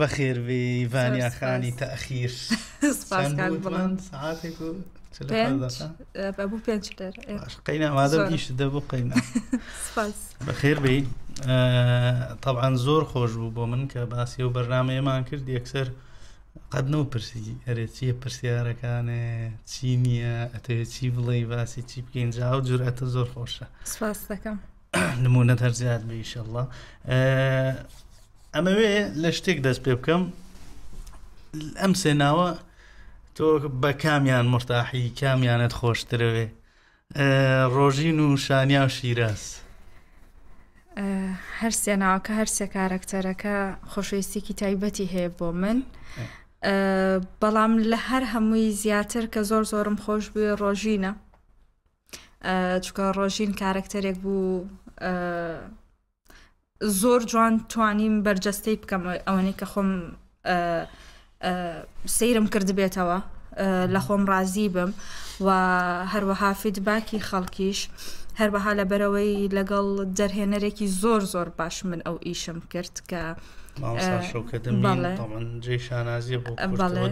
بەخێروێ ڤانیا خانی تاخیر بوو پێ قینەوازە دیش دەبوو قینە بەخێربێ تاعاان زۆر خۆش بوو بۆ من کە باسی و بەرنمەیەمان کرد یەکسەر قەت نە پرسی ئەرێ چیە پرسیارەکانێ چی نییە ئەتێ چی بڵێ باسی چی بکەین جا و جورەتە زۆر خۆشە نمونە هەرزیات بە ئیشەله ئەمەوێ لە شتێک دەست پێ بکەم ئەم سێناوە تۆ بە کامیان مرتاحی کامیانت خۆشترەوێ ڕۆژین و شانیا و شیراز هەر سێناوەکە هەرسێ کارکتەرەکە خۆشویستێکی تایبەتی هەیە بۆ من بەڵام لە هەر هەمووی زیاتر کە زۆر زۆرم خۆش بووێ ڕۆژینە چکە ڕۆژین کارکتەرێک بوو زۆر جوان توانیم بەرجەستەی بکەم ئەوەنەی کە خۆم سەیرم کردبێتەوە لە خۆم رازی بم و هەروەها فیدباکی خەڵکیش هەروەها لە بەرەوەی لەگەڵ دەرهێنەرێکی زۆر زۆر باش من ئەو ئیشم کرد کە شانازی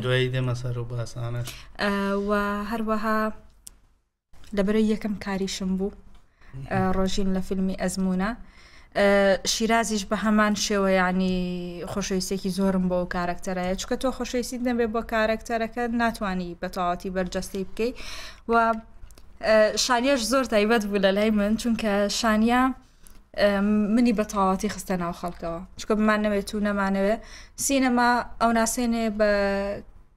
دوایی دێمەسەر و باسانە و هەروەها لەبەرەی یەکەم کاریشم بوو ڕۆژین لە فیلمی ئەزمونە شیرازیش بە هەمان شێوە ینی خۆشەویستێکی زۆرم بۆ کارکتەرەیە چکە تۆ خۆشەویستی نەبێ بۆ کارکتەرەکە ناتوانانی بەتەواتی بەرجەستی بکەیت و شانیەش زۆر تایبەت بوو لە لای من چونکە شانیا منی بەتەواتی خستە ناو خەڵکەوە چکە بمان نەوێت و نەمانەوێت سینەما ئەو ناسێنێ بە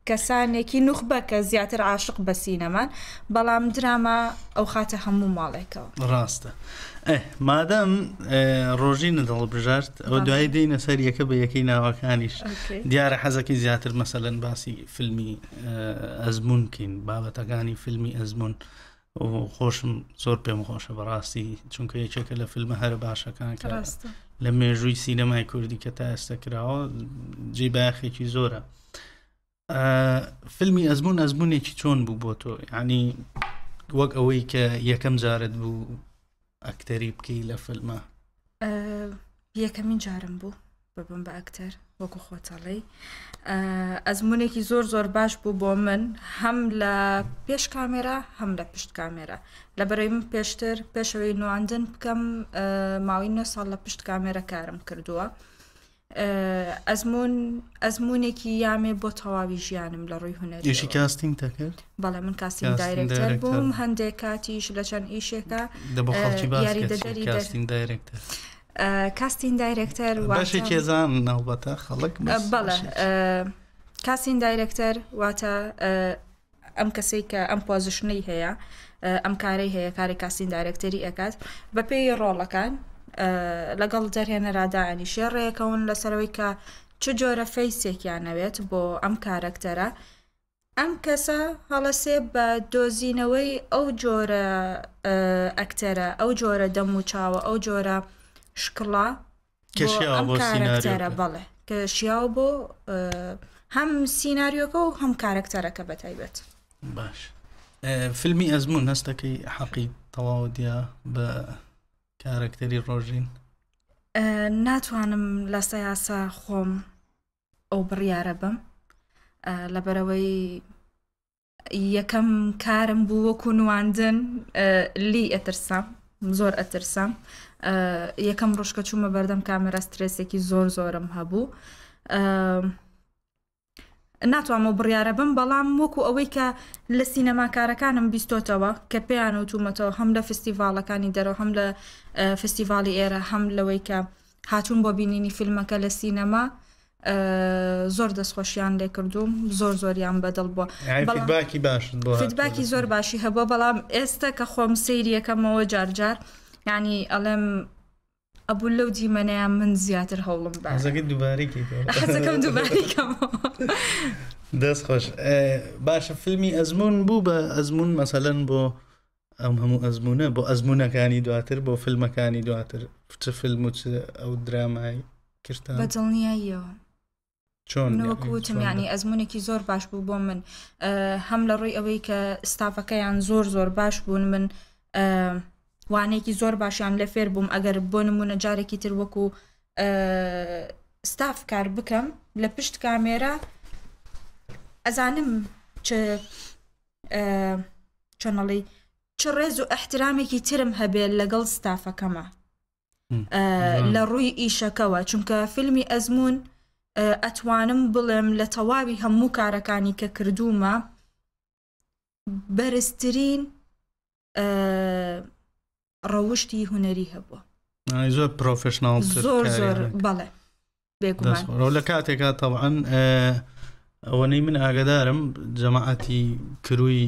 کەسانێکی نوخبە کە زیاتر عاشق بە سینەمان بەڵام درامە ئەو خاتە هەموو ماڵێکەوە ڕاستە. مادەم ڕۆژین دەڵبژارت ئەوە دوای دێنە سەر یەکە بە یەکەی ناوەکانیش دیارە حەزەکەی زیاتر مەسەلەن باسی فیلمی ئەزمون بکەین بابەتەکانی فیلمی ئەزمون خۆشم زۆر پێم خۆشە بەڕاستی چونکە یەکێکە لە فیلمە هەر باشەکان کە لە مێژووی سینەمای کوردی کە تا ئێستا کراوە جێ باخێکی زۆرە فیلمی ئەزمون ئەزمونێکی چۆن بوو بۆ تۆ ینی وەک ئەوەی کە یەکەم جارت بوو ئەکتەری بکەی لە فلمە یەکەمین جارم بوو ببم بە ئەکتەر وەکو خۆتەڵی ئەزمونێکی زۆر زۆر باش بوو بۆ من هەم لە پێش کامێرا هەم لە پشت کامێرا لە بەرەی من پێشتر پێشەوەی نواندن بکەم ماوەی نە ساڵ لە پشت کامێرە کارم کردووە. ئەزمون ئەزمونێکی یامێ بۆ تەواوی ژیانم لە ڕووی هوەرشی کاستنگ دەکرد بەڵێ من کاستنگ دایرێکتەر بووم هەندێک کاتیش لە چەند ئیشێکە یاری دەدەری کاستنگ دایرێکتەر. کاستین دایرێکتەر باشی کێزان ناوبەتە خەڵک بەڵە کاسین دایرێکتەر واتە ئەم کەسەی کە ئەم پۆزیشنەی هەیە ئەم کارەی هەیە کاری کاسین دایرێکتەری ئەکات بە پێی ڕۆڵەکان لەگەڵ دەرهێنەرادانی شێڕێەکەون لەسەرەوەی کە چ جۆرە فەیسێکیانەوێت بۆ ئەم کارکتەرە ئەم کەسە هەڵەسێ بە دۆزینەوەی ئەو جۆرە ئەکتەرە ئەو جۆرە دەم و چاوە ئەو جۆرە شکڵا کارکتەرە بەڵێ کە شیاو بۆ هەم سینناریۆکە و هەم کارکتەرەکە بەتایبێت باش فیلمی ئەزمون هەستەکەی حەقی تەواو دیە بە کارکتەری ڕۆژین ناتوانم لە سەیاسا خۆم ئەو بڕیاە بم لەبەرەوەی یەکەم کارم بوو وەکو نواندن لی ئەترسام زۆر ئەترسام یەکەم ڕۆژکە چوومە بەردەم کامێرا سترسێکی زۆر زۆرم هەبوو. ناتوانمە بڕیاە بم بەڵام وەکو ئەوەی کە لە سینەماکارەکانم بیستۆتەوە کە پێیان وتومەتەوە هەم لە فستیڤالەکانی دەرەوە هەم لە فستیڤالی ئێرە هەم لەوەی کە هاتوون بۆ بینینی فیلمەکە لە سینەما زۆر دەستخۆشیان لێ کردووم زۆر زۆریان بەدڵ بووە باکی باش باکی زۆر باشی هەبووە بەڵام ئێستا کە خۆم سریەکەمەوە جارجار ینی ئەڵێم ئەبوو لەو دیمەنەیە من زیاتر هەوڵم بەزەکە دووبارێکیەکەم دووباریکەم دەست خۆش باشە فیلمی ئەزمون بوو بە ئەزمون مەسەلەن بۆ ئەم هەموو ئەزمونە بۆ ئەزمونونەکانی دواتر بۆ فیلمەکانی دواتر چ فیلم و ئەو درامای کردن بەجڵنیاییەوە چۆنوەکوتم ینی ئەزمونێکی زۆر باش بوو بۆ من هەم لە ڕووی ئەوەی کە ستافەکەیان زۆر زۆر باش بوون من وانەیەکی زۆر باشیان لە فێر بووم ئەگەر بۆ نمونە جارێکی تر وەکو ستاف کار بکەم لە پشت کامێرە ئەزانم چۆنەڵی چ ڕێز و ئەحترامێکی ترم هەبێت لەگەڵ ستافەکەمە لە ڕووی ئیشەکەوە چونکە فیلمی ئەزمون ئەتوانم بڵێم لە تەواوی هەموو کارەکانی کە کردومە بەرزترین ڕەوشتی هوەری هەبووە زۆر پرۆفشنال زۆر زۆر بەڵێ لە کاتێکا تەعاەن ئەوەنەی من ئاگدارم جەماعەتی کروی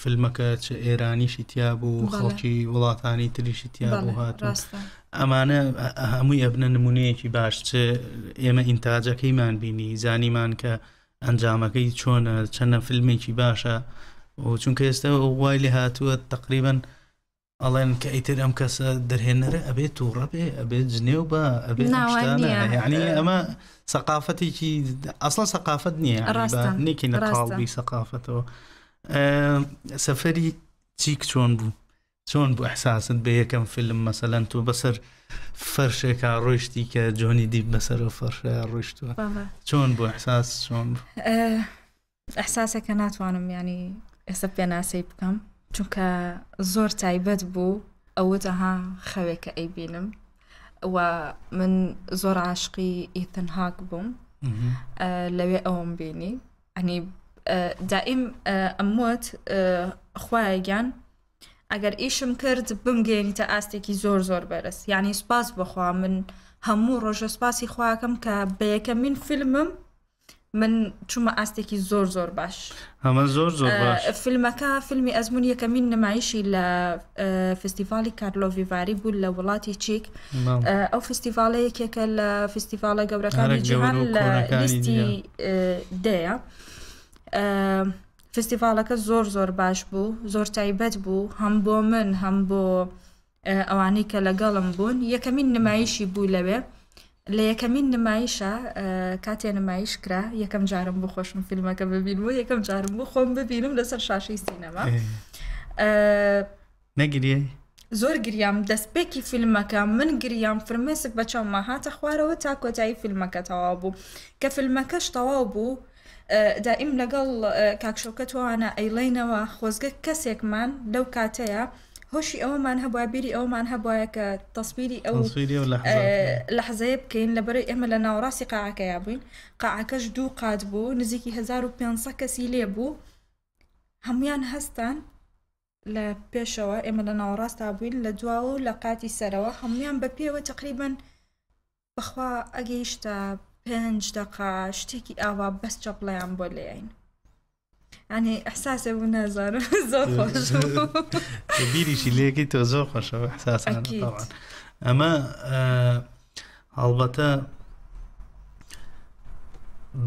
فیلمەکە چ ئێرانیشی تیا بوو خەڵکی وڵاتانی تریشی تیا بوو هاتو ئەمانە هەمووی ئەبنە نمونەیەکی باش چ ئێمە ئینتاجەکەیمان بینی زانیمان کە ئەنجامەکەی چۆنە چەندە فیلمێکی باشە و چونکە ئێستا وای لێ هاتووە تقریبان الله انك اي تير ام كاس درهن ري ابي توربي ابي جنيوبا ابي يعني اما ثقافتي كي اصلا ثقافتني يعني بني كي نقال بي ثقافته أه سفري تيك شون بو شون بو احساس بيا كم فيلم مثلا تو بسر فرشه كا روشتي كا جوني ديب بسر فرشه روشتو شون بو احساس شون بو أه احساسك انا توانم يعني احسب بيا ناسي بكم چونکە زۆر تایبەت بوو ئەوەتەها خەوێکە ئەیبینم و من زۆر عاشقی ئیتنهاک بووم لەوێ ئەوم بینی ئەنی دائیم ئەموت خوایگیان ئەگەر ئیشم کرد بمگەێنی تە ئاستێکی زۆر زۆر بەرز یعنی سپاس بخوا من هەموو ڕۆژە سپاسی خواکەم کە بە یەکەمین فیلمم من چوومە ئاستێکی زۆر زۆر باش ئەمە زۆر زۆر فیلمەکە فیلمی ئەزمون یەکەمین نمایشی لە فستیڤالی کارلۆڤیواری بوو لە وڵاتی چیک ئەو فستیڤالە یەکێکە لە فستیڤالە گەورەکانی جیهان لە لیستی دەیە فستیڤالەکە زۆر زۆر باش بوو زۆر تایبەت بوو هەم بۆ من هەم بۆ ئەوانەی کە لەگەڵم بوون یەکەمین نمایشی بوو لەوێ. لە یەکەمین نمایشە کاتێ نمایش کرا یەکەم جارم بۆ خۆشم فیلمەکە ببینم و یەکەم جارم بۆ خۆم ببینم لەسەر شاشەی سینەما نەگیری زۆر گریام دەستپێکی فیلمەکە من گریام فرمێسک بەچەممە هاتە خوارەوە تا کۆتایی فیلمەکە تەواو بوو کە فیلمەکەش تەواو بوو دائیم لەگەڵ کاکشۆکە توانە ئەیلینەوە خۆزگە کەسێکمان لەو کاتەیە هۆشی ئەومان هەبووە بیری ئەومان هەبواە کە تەسبیری ئەو لەحزەیە بکەین لەبەرەی ئێمە لە ناوڕاستی قاعەکەیا بووین قاعەکەش دوو قات بوو نزیکی 1500 کەسی لێ بوو هەمویان هەستان لە پێشەوە ئێمە لە ناوەڕاستا بووین لە دواوە لە قاتی سەرەوە هەمویان بە پێوە تقریبن بخوا ئەگەیشتە پێنج دقا شتێکی ئاوا بەس چەپڵیان بۆ لێین ینی ئەحساسە بوو نازانم زۆر خۆش بیریشی لەکەی تۆ زۆر خۆشەوە حساس ئەمە هەڵبەتە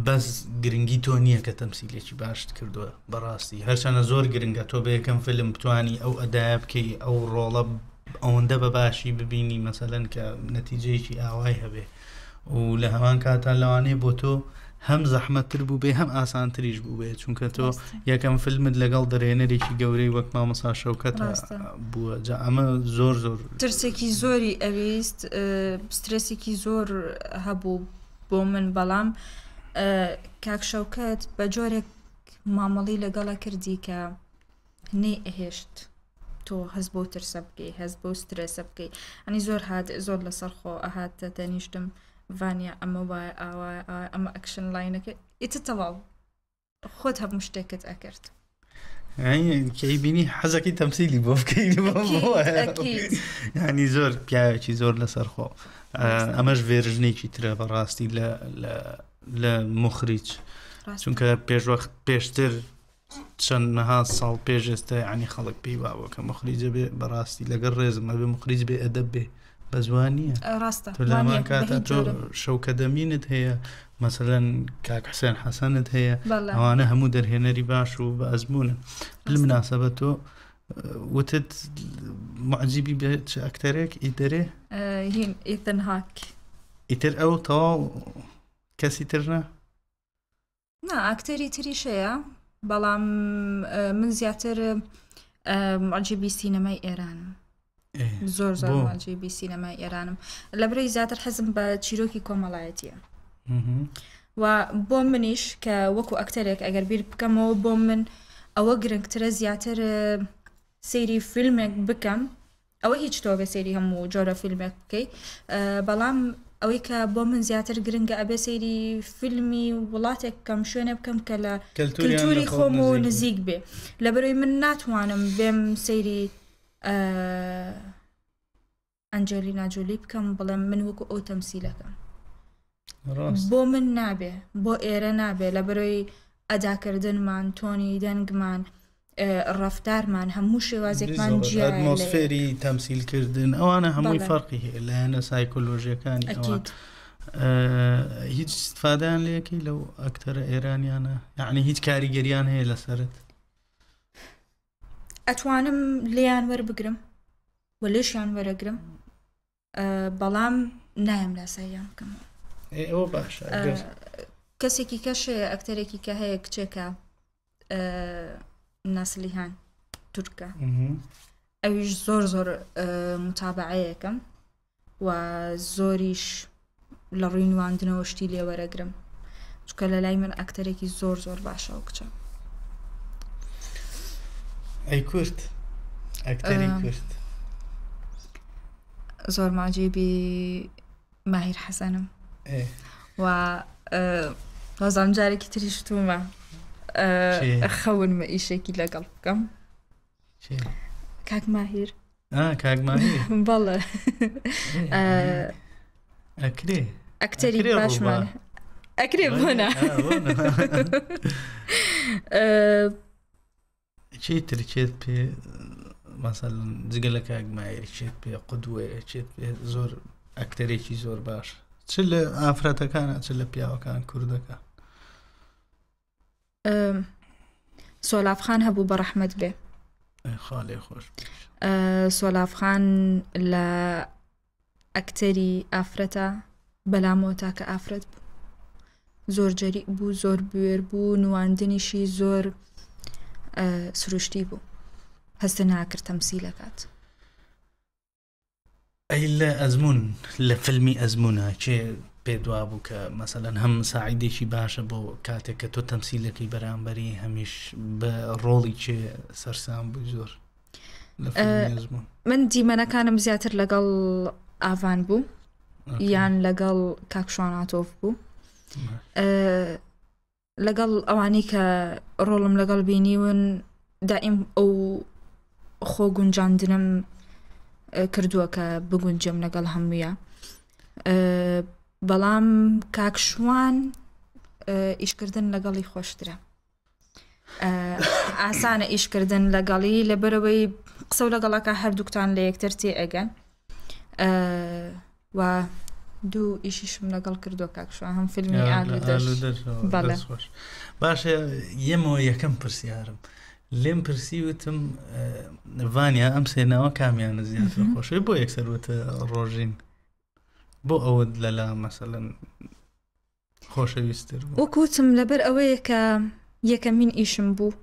بەس گرنگی تۆ نییە کە تەمسیلێکی باشت کردووە بەڕاستی هەرچەنە زۆر گرنگە تۆ بە یەکەم فلم بتانی ئەو ئەدای بکەی ئەو ڕۆڵە ئەوەندە بە باشی ببینی مەسەلەن کە نەتیجەیەکی ئاوای هەبێ و لە هەمان کاتا لەوانەیە بۆ تۆ هەم زەحمەتتر بوو بێ هەم ئاسانتریش بوو بێ چونکە تۆ یەکەم فلمت لەگەڵ دەرێنەرێکی گەورەی وەک مامەسا شەوکەت بووە جا ئەمە زۆر زۆر ترسێکی زۆری ئەویست سترسێکی زۆر هەبوو بۆ من بەڵام کاک شەوکەت بە جۆرێک مامەڵی لەگەڵە کردی کە نێ ئەهێشت. تۆ هەز بۆ ترسە بکەی هەز بۆ سترسە بکەی ئەنی زۆر هاات زۆر لەسەر خۆ ئەهاتە دەنیشتم ڤانیا ئەمە وایە ئاوا ئەمە ئەکشن لاینەکە ئیتە تەواو خۆت هەموو شتێکت ئەکرد کەی بینی حەزەکەی تەمسیلی بۆ بکەینی زۆر پیاوێکی زۆر لەسەرخۆ ئەمەش وێرژنێکی ترە بەڕاستی لە مخریج چونکە پێشوەخت پێشتر چەندەها ساڵ پێش ئێستا ینی خەڵک پێی باوە کە مخریجە بێ بەڕاستی لەگەر ڕێزمە بێ مخریج بێ ئەدە بێ بزوانية آه، راستا تولا ما كانت شو كدمينت هي مثلا كاك حسين حسنت هي بلا وانا همو در رباش و وبازمونه بالمناسبه تو وتت معجبي بيت اكترك ايدري آه، هين ايثن هاك ايتر او تو كاسي ترنا نا اكتري تري شيا بلام آه، من زياتر معجبي سينما ايران زۆر زۆرجیبی سینەما ئێرانم لە برەی زیاتر حەزم بە چیرۆکی کۆمەڵایەتیە و بۆ منیش کە وەکو ئەکتەرێک ئەگەر بیر بکەمەوە بۆ من ئەوە گرنگترە زیاتر سەیری فیلمێک بکەم ئەوە هیچ تۆ بە سەیری هەموو جۆرە فیلمێک بکەیت بەڵام ئەوەی کە بۆ من زیاتر گرنگە ئەبێ سەیری فیلمی وڵاتێک کەم شوێنە بکەم کە لە کللتوری خۆم و نزیک بێ لە بەرەوەی من ناتوانم بێم سەیری ئەنجۆلی ناجۆلی بکەم بڵێم من وەکو ئەو تەمسیلەکەم بۆ من نابێ بۆ ئێرە نابێ لە بەرۆی ئەداکردنمان تۆنی دەنگمان ڕفتارمان هەموو شێوازێکمان جیاتمۆسفێری تەمسیلکردن ئەوانە هەمووی فەرقی هەیە لایەنە سایکۆلۆژیەکانی ئەوات. هیچ استفادان لەکەی لەو ئەکتەرە ئێرانیانە یعنی هیچ کاریگەریان هەیە لەسرت ئەتوانم لێیان وەربگرم و لێشیان وەرەگرم بەڵام نایم لاساییان بکەم ئەوە باش کەسێکی کەشێ ئەکتەرێکی کە هەیە کچێکە ناسلیهان تورکە ئەویش زۆر زۆر متابعەیەەکەم و زۆریش لە ڕووی نواندنەوە شتی لێوەرەگرم چکە لە لای من ئەکتەرێکی زۆر زۆر باشە و کچە اي كورت اكتري اي كورت زور معجبي ماهر حسنم ايه و غازم آه، جاري كتري شتوما آه، خون ما ايشي كلا قلبكم شي كاك ماهر اه كاك ماهر بالله إيه، آه، اكري اكتري باش معنى اكري هنا چی ترچێت پێ مەسەل جگەلە کاگمایری چێت پێ قودوێ چێت زۆر ئەکتەرێکی زۆر باش چ لە ئافرەتەکانە چ لە پیاوەکان کوردەکە سۆلافخان هەبوو بە ڕەحمت بێ خاڵێ خۆش سۆلافخان لە ئەکتەری ئافرەتە بەلامۆتا کە ئافرەت بوو زۆر جەریک بوو زۆر بوێر بوو نواندنیشی زۆر بوو سروشتی بوو هەستە ناکرد تەمسی لەکات ئەی لە ئەزمون لە فلمی ئەزمونە چێ پێ دوا بوو کە مەسەەن هەم ساعیدێکی باشە بۆ کاتێک کە تۆ تەمسیلەکەی بەرامبەری هەمیش بە ڕۆڵی چێ سەرسان بوو زۆر من دیمەنەکانم زیاتر لەگەڵ ئاوان بوو یان لەگەڵ کاکشاناتۆف بوو لەگەڵ ئەوانەی کە ڕۆڵم لەگەڵ بینیون دائیم ئەو خۆ گونجاندنم کردووە کە بگونجێم لەگەڵ هەمویە بەڵام کاکشوان ئیشکردن لەگەڵی خۆشترە ئاسانە ئیشکردن لەگەڵی لەبەرەوەی قسە و لەگەڵەکە هەردووکتان لە یەکتر تێ ئەگەن و دوو ئیشیشم لەگەڵ کردو کاکشە هەم فیلمی باشە یەمەوە یەکەم پرسیارم لێم پرسی وتم ڤانیا ئەم سێناوە کامیانە زیاتر خۆشی بۆ یەکسەرەتە ڕۆژین بۆ ئەوە لەلا مەسەەن خۆشەویستتر وەکوتم لەبەر ئەوەیە کە یەکەمین ئیشم بوو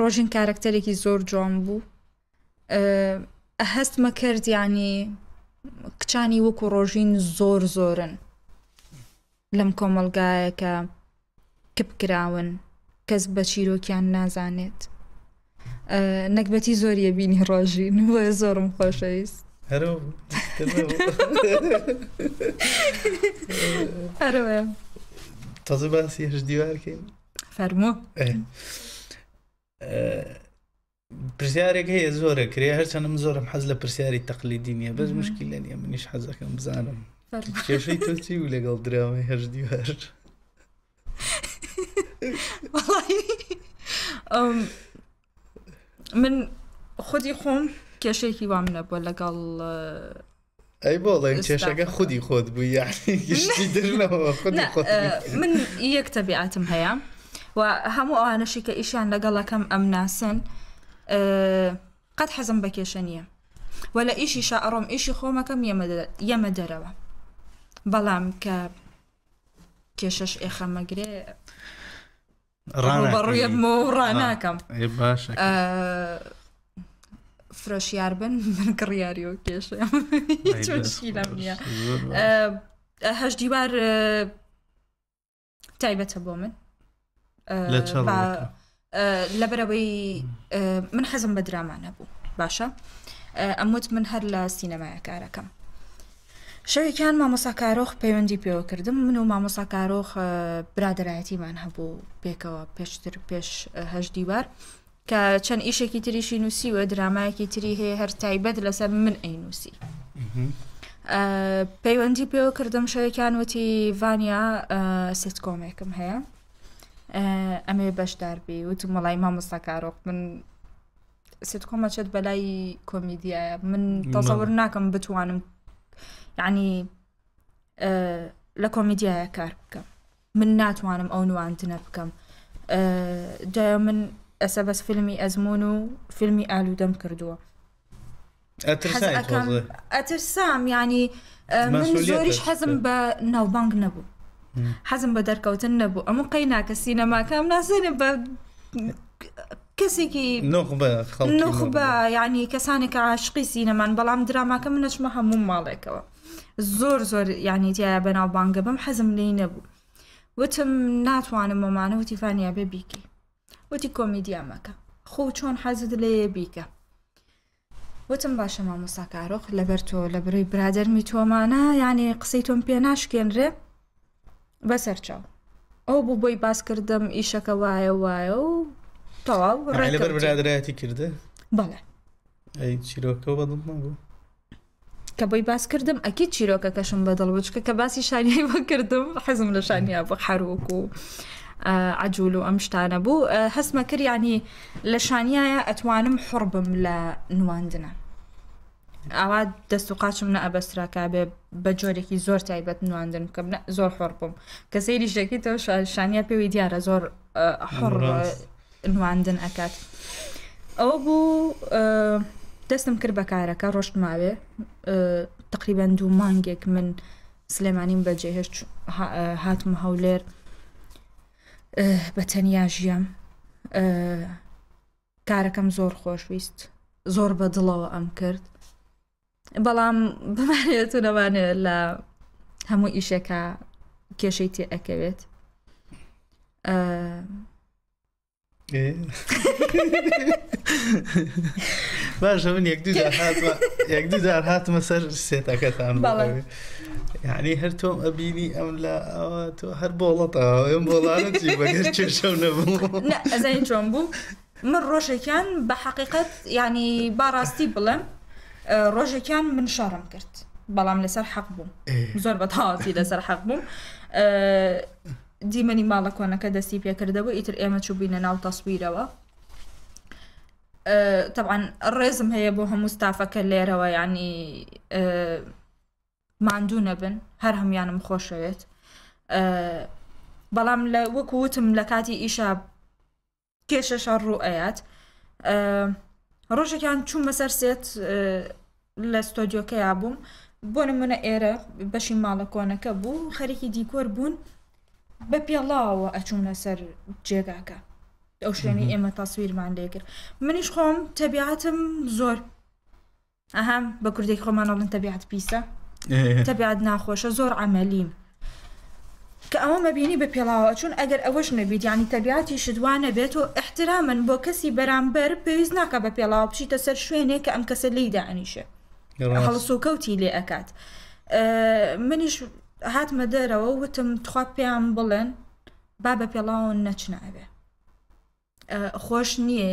ڕۆژین کارکتەرێکی زۆر جوان بوو هەستمە کرد ینی کچانی وەکو ڕۆژین زۆر زۆرن لەم کۆمەلگایەکە کپکراون کەس بە چیرۆکیان نازانێت نەکبەتی زۆریە بینی ڕۆژین وە زۆرم خۆشەویست تازە باسی هەش دیوارکەین فەرمو پرسیارێک هەیە زۆرە کرێ هەرچەندم زۆرم حەز لە پرسیاری تەقلیدی نیە بەس مشکیل لە نیە منیش حەزەکەم بزانم کێشەی تۆ چی و لەگەڵ دراوای هەشدی هەر من خودی خۆم کێشەیەکی وام نەبووە لەگەڵ ئەی بۆڵێن کێشەکە خودی خۆت بوو یاشتی درنەوە من یەک تەبیعاتم هەیە و هەموو ئەوانەشی کە ئیشیان لەگەڵەکەم ئەم ناسن و آه، قد حزم بكيشانية ولا إيشي شعرهم إيشي خومكم يا مدرة بلام ك كيشش إخا مجري رانا كم مو آه، راناكم إيه، آه، فروش ياربن من كرياريو كيش مشكلة مني هاش ديوار تعبتها بومن لا تشرب لەبەرەوەی من حەزم بە درامان هەبوو باشە ئەموت من هەر لە سینەمایە کارەکەم شەوێکیان مامۆسا کارۆخ پەیوەندی پێوە کردم من و مامۆسا کارۆخ برادایەتیمان هەبوو پێکەوە پێشتر پێش هەش دیوار کە چەند ئیشێکی تریشی نووسیوە درامایەکی تری هەیە هەر تایبەت لەسەر من ئەینوسی پەیوەندی پێوە کردم شەوێکیان وتی ڤانیا سێت کۆمێکم هەیە آه، ئەمێ بەشدار بێ وتم وڵی مامۆستا کارۆخ من سێت کۆمەچێت بەلای کۆمیدیایە من تەزەور نعم. ناکەم بتوانم یعنی آه، لە کۆمیدیایە کار بکەم من ناتوانم ئەو نوانتنە بکەم آه، جای من ئەسە بەس فیلمی ئەزمون و فیلمی ئالوودەم کردووە ئەترسام ینی من زۆریش حەزم بە ناوبانگ نەبوو حەزم بە دەرکەوتن نەبوو ئەمە قەینا کە سینەماکەم نازێنێ بە کەسێکی نخ بە یعنی کەسانێکە عاشقی سینەمان بەڵام دراماکە منەشمە هەموو ماڵێکەوە زۆر زۆر یعنی تایە بەناوبانگە بم حەزم لی نەبوو وتم ناتوانم مەمانە وتیفانیا بێ بیکەی وتی کۆمیدیا مەکە خۆ چۆن حەزت لێ بیکە وتم باشە مامۆسا کارۆخ لەبەر تۆ لە بری برادەرمی تۆمانە یعنی قسەی تۆم پێ ناشکێنرێ بەسەر چاو ئەو بوو بۆی باس کردم ئیشەکە وایە وایە و تەواو لەبەر برادایەتی کردە بەڵێ چیرۆکە بەدڵ نبوو کە بۆی باس کردم ئەکی چیرۆکەکەشم بەدڵ بچکە کە باسی شانیایی بە کردم حەزم لە شانیا بە حروک و عجول و ئەم شتانە بوو هەستمەکرد ینی لە شانیایە ئەتوانم حڕبم لە نواندنە ئاوا دەست و قاچم نە ئەبەستراکە بێ بە جۆرێکی زۆر تایبەت نواندن بکەم زۆر خۆر بووم کە سەیری شتێکیتەوە شانیا پێوی دیارە زۆر حڕ نواندن ئەکات ئەوە بوو دەستم کرد بە کارەکە ڕۆشت ماوێ تقریبەن دوو مانگێک من سلێمانیم بەجێهێشت هاتم هەولێر بە تەنیا ژیم کارەکەم زۆر خۆشویست زۆر بە دڵەوە ئەم کرد بەڵام بمانێتونەوانێ لە هەموو ئیشەکە کێشەی تێ ئەەکەوێت باشە من یەک یەک دوودار هاتمە سەر سێتەکەتان یعنی هەر تۆم ئەبینی ئەم لە ئەوە تۆ هەر بۆڵەتەوەم بۆڵانەی بەگەر کێشە نەبوو ئەزای چۆن بوو من ڕۆژێکیان بە حقیقت ینی باڕاستی بڵم ڕۆژێکیان من شارم کرد بەڵام لەسەر حەق بووم زۆر بە تاواتی لەسەر حەق بووم دیمەنی ماڵە کۆنەکە دەستی پێکردەوە ئیتر ئێمە چوو بینە ناو تەسویرەوە طبعاان ڕێزم هەیە بۆ هەموو ستافەکە لێرەوە ینی ماندوو نەبن هەر هەمویانم خۆشەوێت بەڵام لە وەکو وتم لە کاتی ئیشا کێشەشە ڕوو ئەیات ڕۆژێکیان چوومە سەر سێت لە ستۆدیۆکەیا بووم بۆ نمونە ئێرە بەشی ماڵە کۆنەکە بوو خەرێکی دیکۆر بوون بە پێڵاوە ئەچوومە سەر جێگاکە ئەو شوێنی ئێمە تاسویرمان لێکرد منیش خۆم تەبیعاتم زۆر ئەهام بە کوردێک خۆمانەڵن تەبیعات پیسە تەبیعات ناخۆشە زۆر عملیم کە ئەوە مەبینی بە پێڵاوە چون ئەگەر ئەوەش نەبییت ینی تەبیاتی شدوانە بێت و احترامن بۆ کەسی بەرامبەر پێویست ناکە بە پێڵاو بشیتە سەر شوێنێک کە ئەم کەسە لی داعنیشە هەڵس و کەوتی لێ ئەکات منیش هاتمە دەرەوە وتم تخوا پێیان بڵێن با بە پێڵاون نەچنابێ خۆش نییە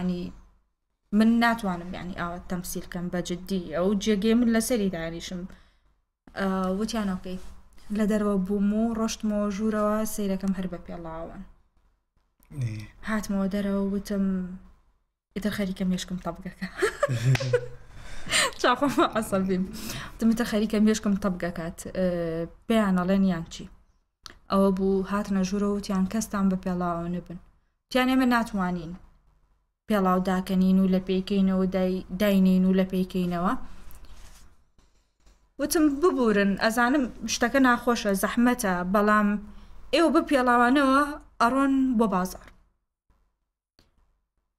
ینی من ناتوانم ینی ئاوە تەمسیلکەم بەجددی ئەو جێگێ من لەسەری دانیشم وتیان ئۆکەی لە دەرەوە بووم و ڕۆشتمەوە ژوورەوە سیرەکەم هەر بە پێڵاوان هاتمەوە دەرەوە وتم ئتر خەریکە مێشکم تەبگەکە چاخۆم ئەسەڵ بیم تمتە خەریکە مێشکم تەبگەکات پێیانەڵێن یان چی ئەوە بوو هاتنە ژوورە وتیان کەستان بە پێڵاوە نبن تیان ئێمە ناتوانین پێڵاو داکەنین و لە پێکەینەوە داینین و لە پێکەینەوە وتم ببورن ئەزانم شتەکە ناخۆشە زەحمەتە بەڵام ئێوە بپێڵاوانەوە ئەڕۆن بۆ بازار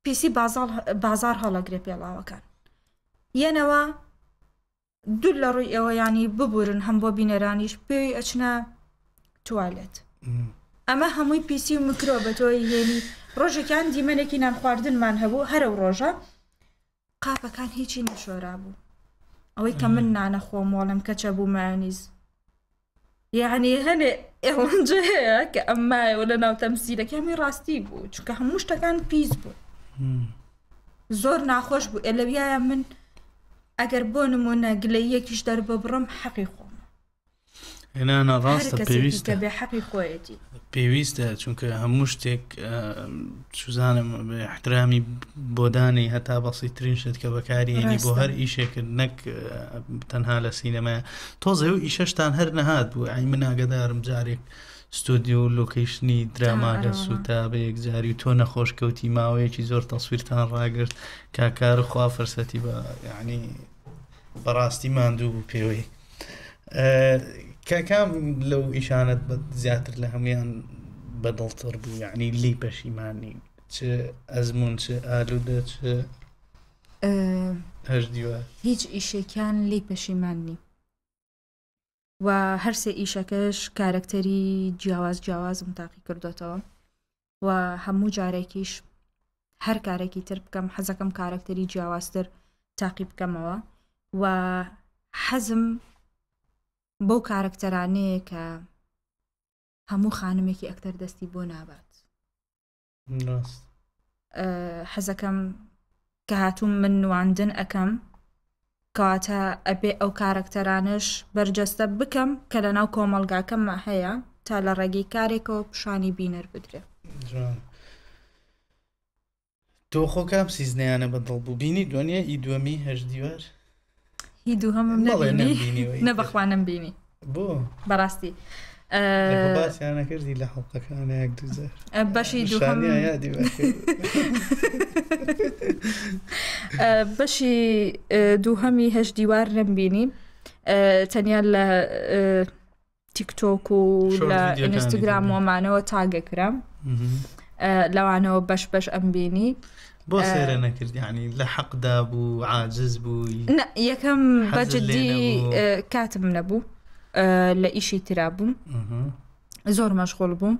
پیسی بازار هەڵەگرێ پێڵاوەکان یەنەوە دوور لە ڕووی ئێوە ینی ببورن هەم بۆ بینەرانیش پێی ئەچنە توالێت ئەمە هەمووی پیسی و مکرۆ بە تۆی هێنی ڕۆژێکیان دیمەنێکی نان خواردنمان هەبوو هەرە ڕۆژە قاپەکان هیچی نەشۆرا بوو ئەوەی کە من نانەخۆمەوە لەم کەچە بوومانیز یعنی هەنێ ئێڵنجە هەیە کە ئەممایەوە لە ناو تەمسیلەکە هەمی ڕاستی بوو چکە هەموو شتەکان پیس بوو زۆر ناخۆش بوو ئەلەویایە من ئەگەر بۆ نمونە گلەیەکیش دەربە بڕم حەقیخۆ هێنانا ڕاستە پێویستە بێ حەقی خۆیەتی پێویستە چونکە هەموو شتێک سوزانم احترامی بۆدانی هەتا بەسی ترین شت کە بەکارێنی بۆ هەر ئیشێکرد نەک تەنها لە سینەمە تۆزە و ئیشەشتان هەر نەهات بوو ئای مناگەدارم جارێک ستودیۆ لۆکیشنی دراما لە سوتا بەیەک جاری تۆ نەخۆش کەوتی ماوەیەکی زۆر تەسویرتان ڕاگرت کاکار خوا فرسەتی بە یعنی بەڕاستی ماندوو بوو پێوەی کەکەم لەو ئیشانت بە زیاتر لە هەمویان بەدڵتر بوو یعنی لی پەشیمانی چ ئەزمون چ ئالودە چ هەشدیوە هیچ ئیشێکیان لی پەشیمانی و هەرسێ ئیشەکەش کارکتەری جیاواز جیاواز متاقی کردوێتەوە و هەموو جارێکیش هەر کارێکی تر بکەم حەزەکەم کارکتەری جیاوازتر تاقی بکەمەوە و حەزم بەو کارکتەرانەیە کە هەموو خانمێکی ئەکتەر دەستی بۆ نابات حەزەکەم کە هاتووم من نواندن ئەەکەم کاتە ئەبێ ئەو کارکتەرانش بەرجەستە بکەم کە لە ناو کۆمەلگاکەممە هەیە تا لە ڕێگەی کارێکەوە پیشانی بینەر بدرێ تۆ خۆکم سیزنیانە بەدڵ بوو بینی دنیا ئی دووەمی هەش دیوار هیدو انا كردي لحقك انا هيك باسییانەکردی باش يدو هم اه، اه، باش يدو هم دووهەمی ديوار نبيني تانيا تەنیا تيك توك و لە ئینستاگرام ومانەوە اه، لو لەوانەوە باش باش امبيني بۆ سێرە نەکردیانی لە حەقدا بوو عاجز بووی یەکەم بەجددی کاتم نەبوو لە ئیشی ترابووم زۆر مەشغۆڵ بووم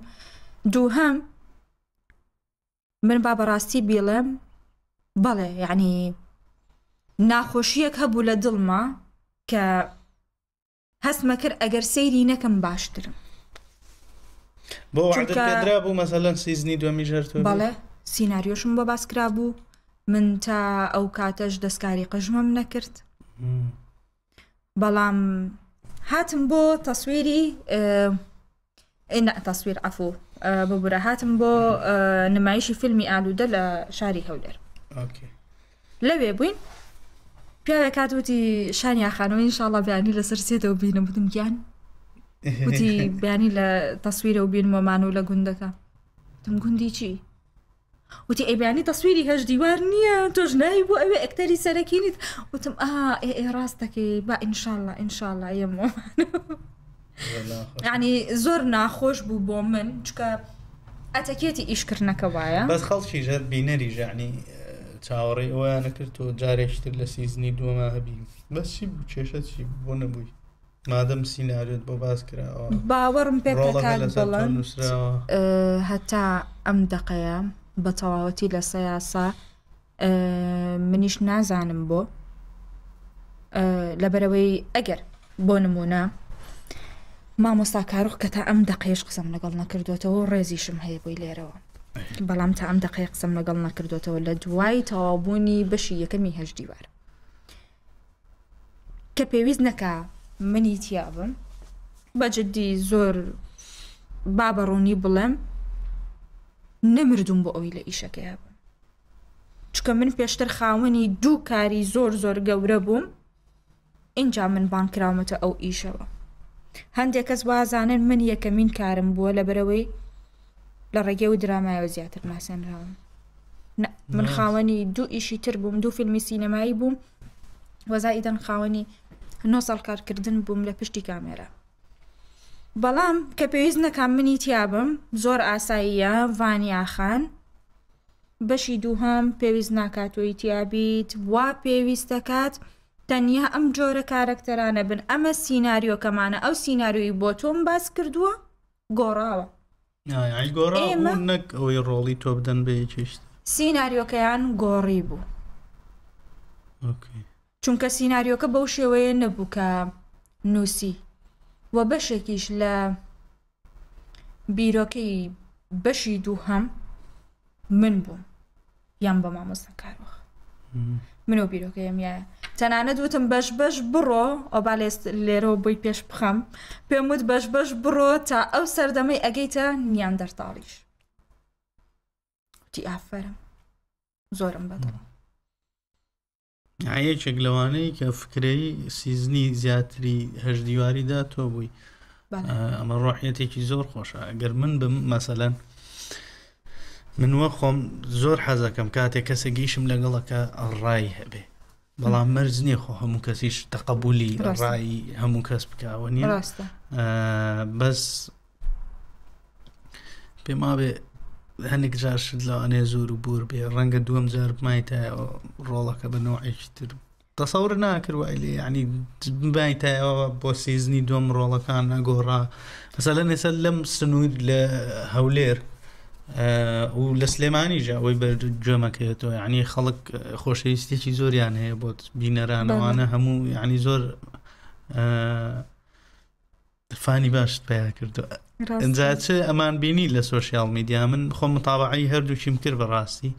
دوو هەم من با بەڕاستی بێڵێم بەڵێ یعنی ناخۆشیەک هەبوو لە دڵما کە هەستمە کرد ئەگەر سەیری نەکەم باشترم بۆ درا بوو مەسەلەن سیزنی دومی ژەر بەڵێ سینناریۆشم بۆ باسکرا بوو من تا ئەو کاتەش دەستکاری قژمەم نەکرد بەڵام هاتم بۆ تەسوێری تەسویر ئەفو ببورە هاتم بۆ نمایشی فیلمی ئالوودە لە شاری هەولێر لەوێ بووین پیاوێک کاتوتی شانیا خانەوەی شڵە بیانی لەسەر سێتەوە بینم بتم گیان وتی بیانی لە تەسویرە و بینمەمان و لە گوندەکە تم گوندی چی وتی ئەیبیانی تەسویری هەش دیوار نییە تۆش نایی بۆ ئەوێ ئەکتەری سەرەکینیت وتم ئا ئێ ڕاستەکەی با ئینشاءله ئینشاءله ئێمە ینی زۆر ناخۆش بوو بۆ من چکە ئەتەکێتی ئیشکردنەکە وایە بەس خەڵکی ژەر بینەری ژانی چاوەڕێ ئەویانە کرد و جارێکتر لە سیزنی دووەمە هەبی بەسی کێشە چی بۆ نەبووی مادەم سینناریت بۆ باس کراوە باوەڕم پێ هەتا ئەم دقەیە بە تەواوەتی لە سەیاسا منیش نازانم بۆ لەبەرەوەی ئەگەر بۆ نمونە مامۆستا کارۆخ کە تا ئەم دەقێش قسەم لەگەڵ نەکردوێتەوە ڕێزیشم هەیە بۆی لێرەوە بەڵام تا ئەم دقی قسەم لەگەڵ نەکردوێتەوە لە دوای تەوابوونی بەشی یەکەمی هەش دیوار کە پێویست نەکە منی تیاابم بەجددی زۆر بابەڕوونی بڵێم نەمردوم بۆ ئەوی لە ئیشەکەی بوو چکە من پێشتر خاوەنی دوو کاری زۆر زۆر گەورە بووم اینجا من بانکراومەتە ئەو ئیشەوە هەندێک کەس وازانن من یەکەمین کارم بووە لە برەوەی لە ڕێگە و درامایەوە زیاتر ماسێنراون من خاوەنی دوو ئیشی تر بووم دوو فیلمی سینەمایی بووم وەزایدەن خاوەنی نۆ ساڵ کارکردن بووم لە پشتی کامێرە بەڵام کە پێویست نەکەم منی تیابم زۆر ئاساییە ڤانیاخان بەشی دووهام پێویست ناکاتۆی تیابیت وا پێویستەکات تەنیا ئەم جۆرە کارکتەرانە بن ئەمە سینناریۆکەمانە ئەو سینناریۆی بۆ تۆم باس کردووە گۆڕاوە گۆڕ نەک ئەوەی ڕۆڵی تۆ بدەن بەیەکیشت سینناریۆکەیان گۆڕی بوو چونکە سینناریۆکە بەو شێوەیە نەبووکە نووسی و بەشێکیش لە بیرۆکەی بەشی دووهەم من بووم یان بە مامۆستا کارۆخ من و بیرۆکەیەم یایە تەنانەت وتم بەش بەش بڕۆ ئۆبا لێرە بۆی پێش بخەم پێم وت بەش بەش بڕۆ تا ئەو سەردەمەی ئەگەیتە نیان دەرتاڵیش تی ئافرم زۆرم بەدڵ یەکێک لەوانەیە کە فکرەی سیزنی زیاتری هەشدیواریدا تۆ بووی ئەمە ڕاحەتێکی زۆر خۆشە گەر من بم مەسەلەن من وە خۆم زۆر حەزەکەم کاتێک کەسە گەیشم لەگەڵەکە ڕای هەبێ بەڵام مەرز نییە خۆ هەموو کەسیش تەقبولی ڕایی هەموو کەس بکوە نیە بەس پێما بێ هەنێک جارشت لە ئەنێ زۆر و بۆر بێ ڕەنگە دووەم جار بمایتە ڕۆڵەکە بە نوعێکیتر تەسەور ناکردوە لێ ینی بایتەوە بۆ سیزنی دۆم ڕۆڵەکان نەگۆڕا مەسە لە نێسە لەم سنوود لە هەولێر و لە سلێمانی ژاوەی بەرجێمەکەێتەوە ینی خەڵک خۆشەویستێکی زۆریان هەیە بۆ بینەرانەوانە هەموو ینی زۆر فانی باشت پیا کردو ئەجا چ ئەمان بینی لە سوۆسیال میدیا من خۆم متابعی هەردووچیم کرد بە ڕاستی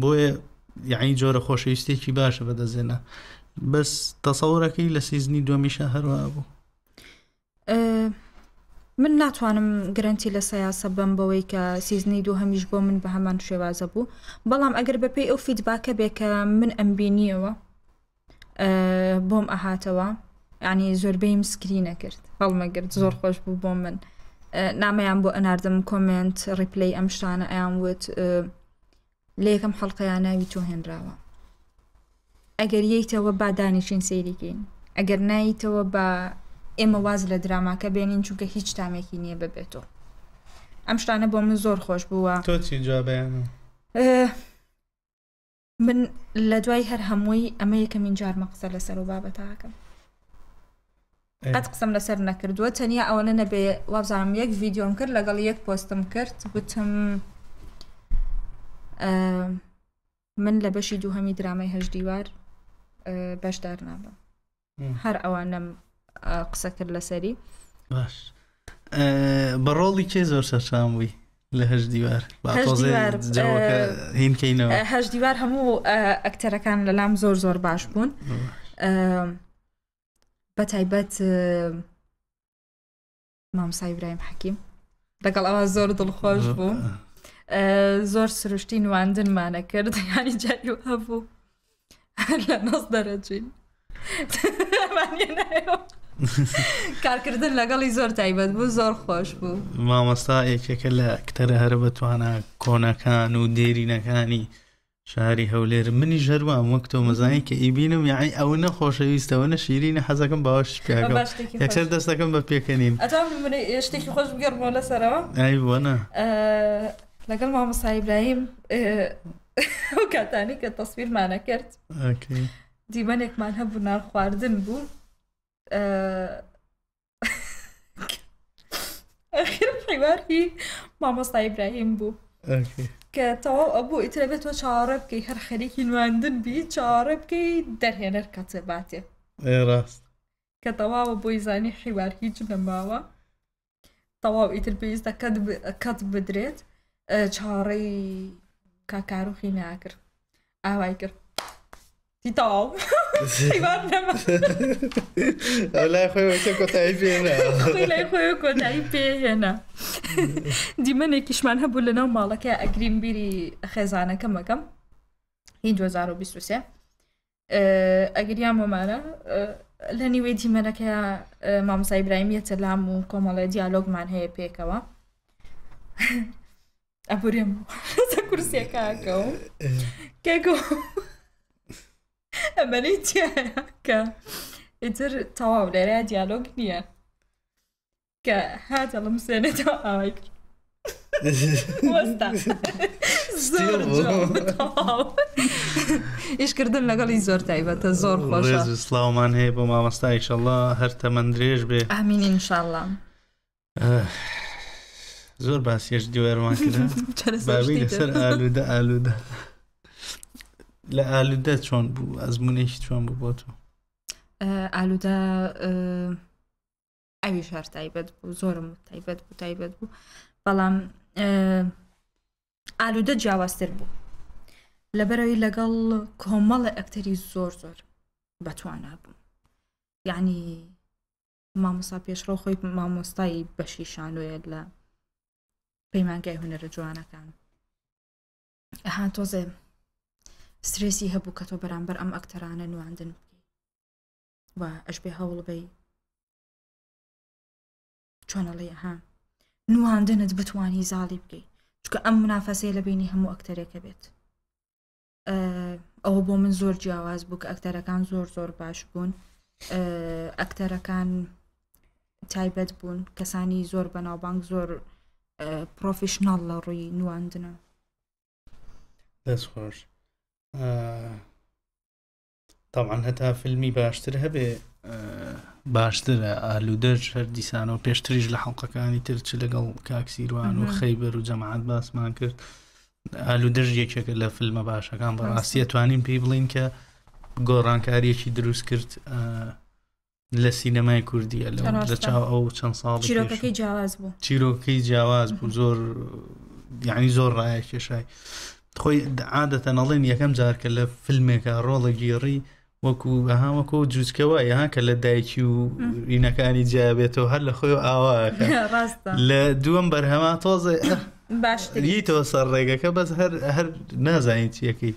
بۆیە یعنی جۆرە خۆشەویستێکی باشە بەدەزێنە بەس تەسەورەکەی لە سیزنی دومیشە هەروە بوو من ناتوانم گرنتی لە سەیاسە بم بەوەی کە سیزنی دوو هەمیش بۆ من بە هەمان شێوازە بوو بەڵام ئەگەر بەپێی ئەو فیدباکە بێ کە من ئەمبینیەوە بۆم ئەهاتەوە ینی زۆربەی مسکری نەکرد هەڵمەگرت زۆر خۆش بوو بۆ من نامەیان بۆ ئەناردم کۆمنت ڕیپلی ئەم شتانە ئەیان وت لە یەکەم خەڵقەیان ناوی تۆ هێنراوە ئەگەر یەیتەوە با دانیشین سەیریکەین ئەگەر نایتەوە بە ئێمە واز لە دراماکە بێنین چونکە هیچ تامێکی نییە ببێتەوە ئەم شتانە بۆ من زۆر خۆش بووە تۆ چی جوابیان من لە دوای هەر هەمووی ئەمە یەکەمین جار مەقسە لەسەر و بابەتاکەم قەت قسم لەسەر نەکردووە تەنیا ئەوەنە نەبێ وابزانم یەک ڤیددیۆم کرد لەگەڵ یەک پۆستم کرد گوتم من لە بەشی دووهەمی درامای هەشدیوار بەشدار نابم هەر ئەوانم قسە کرد لەسەری باش بەڕۆڵی کێ زۆر سەرچام بووی لهج ديوار هج ديوار جوك هين كينو هج ديوار همو آه اكتر كان للام زور زور باش بون آه بتعبت اه، مام ساي ابراهيم حكيم لقل اوا زور دل خوش بو آه زور سرشتي نواندن ما نكرد يعني جايو هفو لا نصدر جين کارکردن لەگەڵی زۆر تایبەت بوو زۆر خۆش بوو مامەستا یەکێکە لە کتەرە هەر بەتوانە کۆنەکان و دێرینەکانی شاری هەولێر منی ژەروان وەک تۆ مەزانی کە ئیبینم یاعی ئەو نە خۆشەویستەوە نە شیرینە حەزەکەم باش یەکسەر دەستەکەم بە پێکەنین شتێکی خۆش بگەڕمەوە لەسەرەوە ئای بۆنە لەگەڵ مامەسای برایم کاتانی کە تەسویرمانە کرد دیبەنێکمان هەبوو نار خواردن بوو حیواری مامۆستا ئیبراهیم بوو کە تەواو ئەبوو ئیترەبێت تۆ چاڕە بکەی هەر خەرێکی نواندن بی چاڕە بکەی دەرهێنەر کەچێباتێ ڕاست کە تەواوە بۆی زانی حیوار هیچ نەماوە تەواو ئیتر پێویستە کەت بدرێت چاڕی کاکاروخی ناکرد ئاوای کرد تیتاو. لای خۆی کۆتایی پێێنا لای خۆی کۆتایی پێهێنا دیمەنێکیشمان هەبوو لەناو ماڵەکە ئەگرین بیری خێزانەکە مەکەم هی 2023 ئەگریان مۆمانە لە نیوێ دیمەنەکە مامسای برایمیە تەلام و کۆمەڵی دیالۆگمان هەیە پێکەوە ئەپورێم کورسەکەکە کێکەوە ئەمەەی تیاکە ئیتر تەواو لێرە دیالۆگ نییە کە هاتە لەم سێنێتەوە ئاوای کرد ئیشکردن لەگەڵی زۆر تایبەتە زۆر خۆش سلااومان هەیە بۆ مامەستا ئیشله هەر تەمە درێژ بێ ئامین انشاءله زۆر باسیێش دیوەێڕوان کرد لەسەر ئالوودە ئالوودە لە ئالودە چۆن بوو ئەزمونێکی چۆن بوو بۆ تۆ ئالودە ئەوی شار تایبەت بوو زۆرم تایبەت بوو تایبەت بوو بەڵام ئالودە جیاوازتر بوو لەبەرەوەی لەگەڵ کۆمەڵە ئەکتەری زۆر زۆر بەتوانە بوو یعنی مامۆسا پێشڕۆ خۆی مامۆستایی بەشی شانۆیە لە پەیمانگای هوەرە جوانەکان ئەها تۆزێ سرێسی هەبوو کە تۆ بەرامبەر ئەم ئەکتەرانە نواندن بکەی و ئەش بێ هەوڵ بی چۆنەڵێ ها نواندنت بتوانی زاڵی بکەیت چکە ئەم منافەسەیە لە بینی هەموو ئەکتەرێکە بێت ئەوە بۆ من زۆر جیاواز بوو کە ئەکتەرەکان زۆر زۆر باش بوون ئەکتەرەکان تایبەت بوون کەسانی زۆر بەناوبانگ زۆر پرۆفیشنال لە ڕووی نواندنە دەست خۆش تاوان هەتا فیلمی باشتر هەبێ باشترە ئالوودەر هەر دیسانەوە پێشتریش لە حڵقەکانی تر چ لەگەڵ کاکسیروان و خەیبەر و جەماعات باسمان کرد ئالوودەژ یەکێکە لە فیلمە باشەکان بەڕاستیە توانین پێی بڵین کە گۆڕانکاریەکی دروست کرد لە سینەمای کوردیە لە چاو ئەو چەند ساڵ چیرۆکەکەی جیاواز بوو چیرۆکەی جیاواز بوو زۆر یعنی زۆر ڕایە کێشای خۆی عادەتە نەڵێن یەکەم جارکە لە فیلمێکە ڕۆڵە گیڕی وەکو بەها وەکۆ جوچکەوەیە کە لە دایکی و ینەکانی جیابێتەوە هەر لە خۆی ئاواکە لە دووەم بەرهەما تۆزە باشتەوە سەر ڕێگەکە بەس هەر هەر نازانین چیەکەی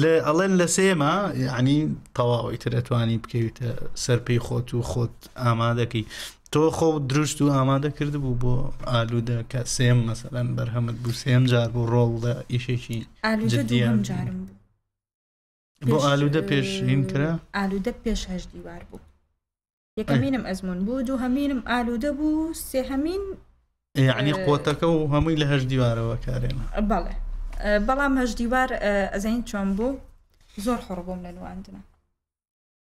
لە ئەڵێن لە سێمە یعنی تەواوی ترەتوانی بکەویتە سەرپی خۆت و خۆت ئامادەکەی تۆ خۆ دروست و ئامادە کرد بوو بۆ ئالوودە کە سێم مەسەەن بەرهەمت بوو سێم جار بوو ڕۆڵدا ئیشێکی بۆ ئالوودە پێشین کرا ئالوودە پێش هەش دیوار بوو یەکەمینم ئەزمون بوو دوو هەمینم ئالوودە بوو سێ هەمین یعنی قوتەکە و هەمووی لە هەش دیوارەوە کارێنە بەڵێ بەڵام هەش دیوار ئەزین چۆن بوو زۆر خۆڕ بووم لە نواندنە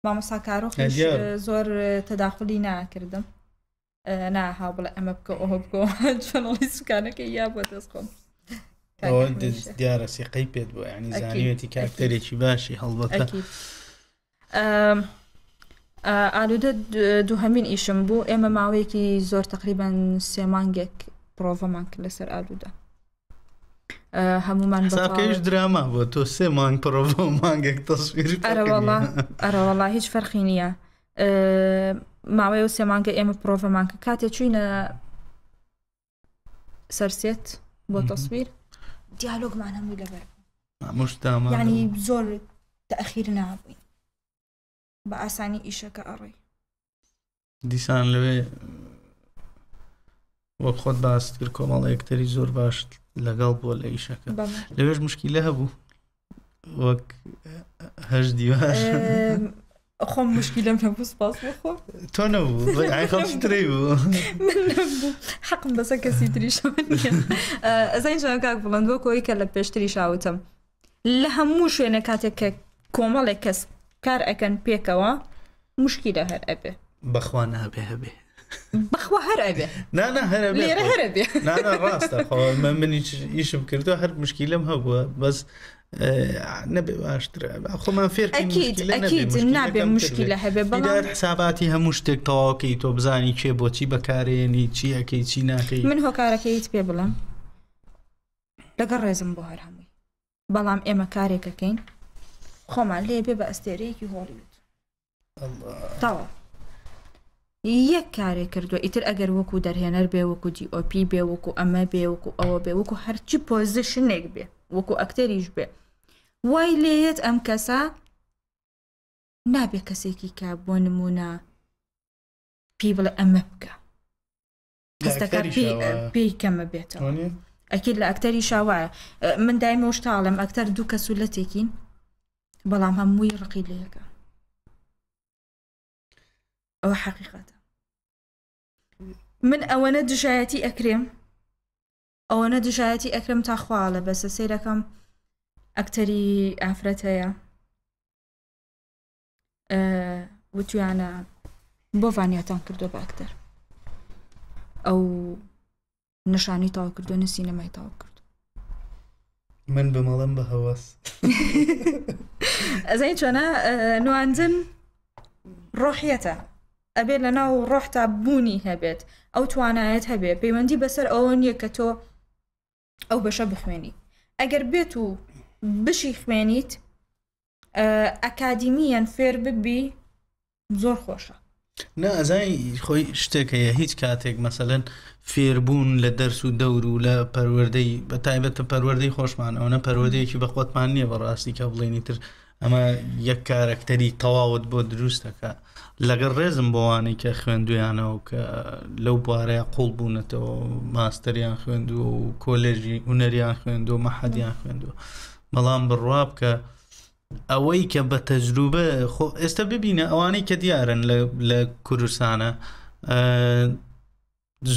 مامۆسا کارۆخ زۆر تەداخلی ناکردم naha bale amabka ohobko journalistkana kayaabadasqon هو انت ديارة سيقي بيت بو يعني زانيتي كاكتري شي باشي هلبطة اكيد ئالودە دووهمین ئیشم زور تقريبا ماوەیەکی زۆر تقریبان سێمانگێک پرۆڤەمان کرد لەسەر ئالودا حساب كيش دراما بۆ بروفا سێ تصوير پرۆڤۆ مانگێک تەسویر ئەرەوەڵا هیچ فەرخی نییە ماوەی و سێمانکە ئێمە پرۆڤەمانکە کاتێ چوینە سەرسێت بۆ تەسویر دیالۆگمان هەمووی لەبەر ینی زۆر تەخیر نابووین بە ئاسانی ئیشەکە ئەڕێ دیسان لەوێ وەک خۆت باست کرد کۆمەڵ یەکتەری زۆر باش لەگەڵ بۆ لە ئیشەکە لەوێش مشکی لە هەبوو وەک هەش دیوار خم مشكلة ما بوس باس تو تونو عاي خمس تريو حق بس كسي تريشا زين جنب كاك بلند وكو ايكا بيش تريشا وتم لهموش وانا كاتك كوما لكس كار اكن بيكاوا مشكلة هر ابي بخوانا ابي ابي بخوا هر ابي نا هر ابي ليرة هر ابي نانا نا راست اخو من يشب كرتو هر مشكلة مهبوة بس نەبێ باشترە خۆمان فێرنابێ مشکلە هەبێ بەڵات حساباتی هەموو شتێک تەواوکەی تۆ بزانی کێ بۆچی بەکارێنی چیەکەی چی ناکەی من هۆکارەکەیت پێ بڵم لەگەڵ ڕێزم بۆ هەر هەمووی بەڵام ئێمە کارێکەکەین خۆمان لێبێ بە ئەستێرەیەکی هۆلیوت تاوە یەک کارێ کردووە ئیتر ئەگەر وەکو دەرهێنەر بێ وەکو دیOP بێ وەکو ئەمە بێ وەکو ئەوە بێ وەکو هەرچی پۆزیشنێک بێ وەکو ئەکتەریش بێ وای لێت ئەم کەسە نابێ کەسێکی کا بۆ نمونە پێی بڵێ ئەمە بکە کەستەکە پێی کەمە بێتەوە ئەکرد لە ئەکتەری شاوایە من دایمەشتاڵم ئەکتەر دوو کەسوولەتێکین بەڵام هەمووی ڕقی لەکە أو حقيقة من أوانا دشاياتي أكرم أوانا دشاياتي أكرم تاخوة على بس سيركم أكتري أفرتها أه وتو يعني بو فانياتان كردو بأكتر أو نشاني تاو كردو نسينما تاو كردو من بمالن بهواس زين شو أنا آه، نوعاً روحيته ئەبێ لە ناو ڕۆحتا بوونی هەبێت ئەو توانایەت هەبێ پەیوەندی بەسەر ئەوە نییە کە تۆ ئەو بەشە بخوێنی ئەگەر بێت و بشی خوێنیت ئەکادیمیان فێر ببی زۆر خۆشە نه ئەزای خۆی شتێکەیە هیچ کاتێک مەسەەن فێربوون لە دەرس و دەور و لە پەروەردەی بە تایبەتە پەروەردەی خۆشمان ئەوە پەروەردەیەکی بە خۆتمان نییە بە ڕاستی کە بڵێنی تر ئەمە یەک کارکتەری تەواوت بۆ دروستەکە لەگەر ڕێزم بۆوانی کە خوێندویانەوە کە لەو بوارەیە قوڵ بوونەتەوە ماستەریان خوێندووە و کۆلێژی هوەریان خوێندو و مەحەدیان خوێندووە بەڵام بڕواب کە ئەوەی کە بە تەجروبە خۆ ئێستا ببینە ئەوانەی کە دیارن لە کوردستانە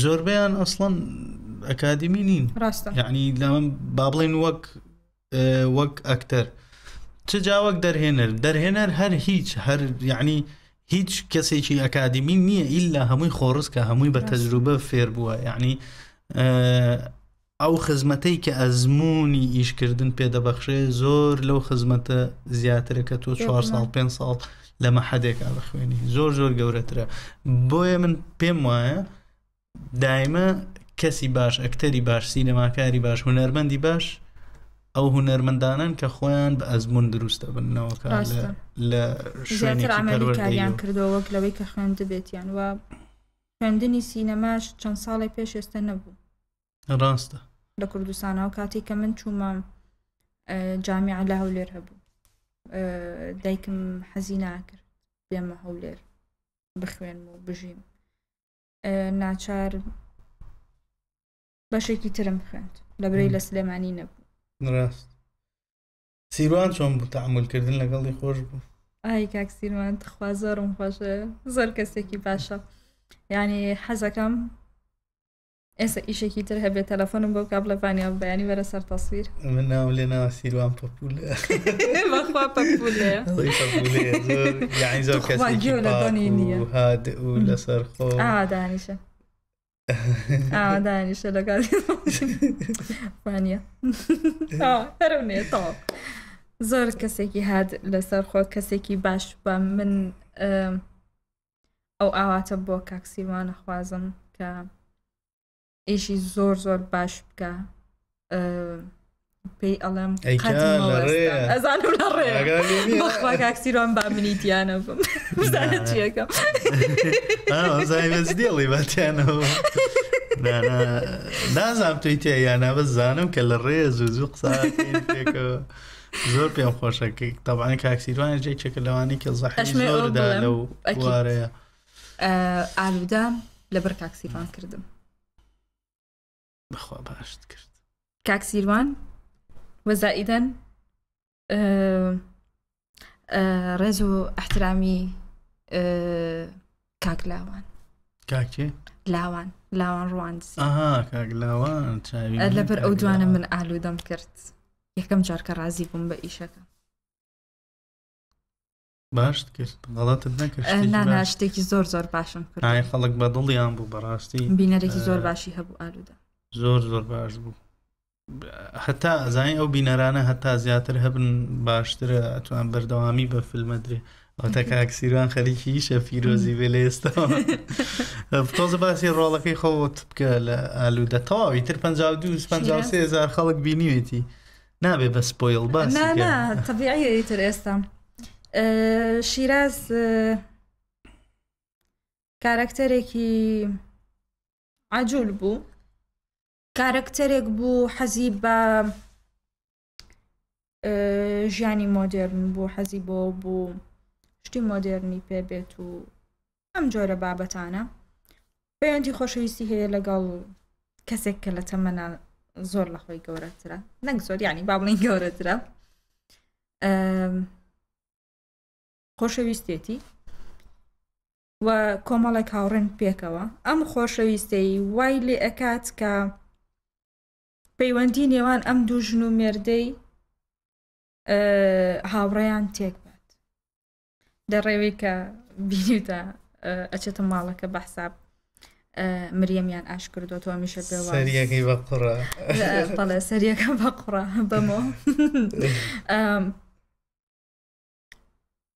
زۆربیان ئەسڵەن ئەکادمی نین یعنی لە من با بڵین وەک وەک ئەکتەر چ جاوەک دەرهێنەر دەرهێنەر هەر هیچ هەر یعنی هیچ کەسێکی ئەکادمی نییە ئیلا هەمووی خۆڕست کە هەمووی بە تەجروبە فێر بووە یعنی ئەو خزمەتەی کە ئەزمموی ئیشکردن پێدەبەخشێ زۆر لەو خزمەتە زیاترە کە تۆ 4 سال 5 ساڵ لەمە حەدێکا بخوێنی زۆر زۆر گەورەترە بۆیە من پێم وایە دایمە کەسی باش ئەکتەری باش سینەماکاری باش هوەرمەندی باش ئەو هوەرمەندانان کە خۆیان بە ئەزمون دروستە بنەوەکە لە شوێنیان کردەوەک لەوەی کە خوێن دەبێتیان وە خوێندنی سینەماش چەند ساڵی پێش ئێستا نەبوو ڕاستە لە کوردستانەوە کاتی کە من چوومە جامی لە هەولێر هەبوو دایکم حەزی ناکرد بێمە هەولێر بخوێنم و بژیم ناچار بەشێکی ترم خوێند لە برەی لە سلێمانی نەبوو راست سیروان چون بود تعمل چۆن تەعملکردن لەگەڵی خۆش بوو ئای کاک سیروان خوشه زۆرم کسی زۆر باشا یعنی حزکم ایسا ایشه ئیشێکی تر هەبێت تەلەفۆنم بود کاب لە بانیا بەیانی وەرە سر تصویر من نام لینا ناو لێ ناوە سیروان پەپولەخوا پەپولێ زۆر کەسێکی نیە هاد و لەسەر آه دانیشه دانیشە لەگەڵە هەرونێ تاپ زۆر کەسێکی هات لەسەر خۆ کەسێکی باش بە من ئەو ئاواتە بۆ کاکسیوانە خوازم کە ئیشی زۆر زۆر باش بکە پێی ئەڵم ئەزانم لە ڕێ کاکسیرۆن با منیتیانە بم چیەکەم دێڵی بەتیانەوە. نازانام توی تێ یانە بزانم کە لە ڕێ زوو زوو قسە زۆر پێم خۆشەکە تەبان کاکسیروانە جێ چێکە لەوانی کە زەحشمەدا لەو ئەوارەیە ئالودا لە بەر کاکسیروان کردم بەخوا باشت کرد کاکسیروان وزائدا ڕێز و احترامی کاک لاوان کاکێ لاوان لاوان ڕوان لاوان لەبەر ئەو جوانە من ئالوودەم کرد یەکەم جارکە ڕازی بووم بە ئیشەکە باش کرد غڵاتت نەکرد شتێکی زۆر زۆر باشم کرد خەڵک بەدڵیان بوو بەڕاستی بینەرێکی زۆر باشی هەبوو ئالوودە زۆر زۆر باش بوو هەتا ئەزانانی ئەو بینەرانە هەتا زیاتر هەبن باشترە ئەتوان بەردەوامی بە فیلمە درێ ئەوتە کاکسیروان خەریکی شە فیرۆزی بێ لە ئێستا تۆزە باسی ڕۆڵەکەی خەوت بکە لە ئالوودە تەواوی تر 5هزار خەڵک بینیوێتی نابێ بە سپۆیل باس تەبیعی تر ئێستا شیراز کارکتەرێکی عجول بوو کارکتەرێک بوو حەزی بە ژیانی مۆدررن بوو حەزی بۆ بوو شتی مۆدررنی پێبێت و ئەم جۆرە بابەتانە پەیوەندی خۆشەویستی هەیە لەگەڵ کەسێک کە لە تەمەنا زۆر لە خۆی گەورەترە نەک زۆر ینی با بڵین گەورەترە خۆشەویستێتی و کۆمەڵێک هاوڕێن پێکەوە ئەم خۆشەویستەی وای لێ ئەکات کە پەیوەندی نێوان ئەم دوو ژن و مێردەی هاوڕێیان تێک بات دەڕێوی کە بینیتە ئەچێتە ماڵەکە بەحساب مریەمیان ئاش کردو تۆ میشە پێوەەکەی بە قڕە سەریەکە بە قڕە بەمەوە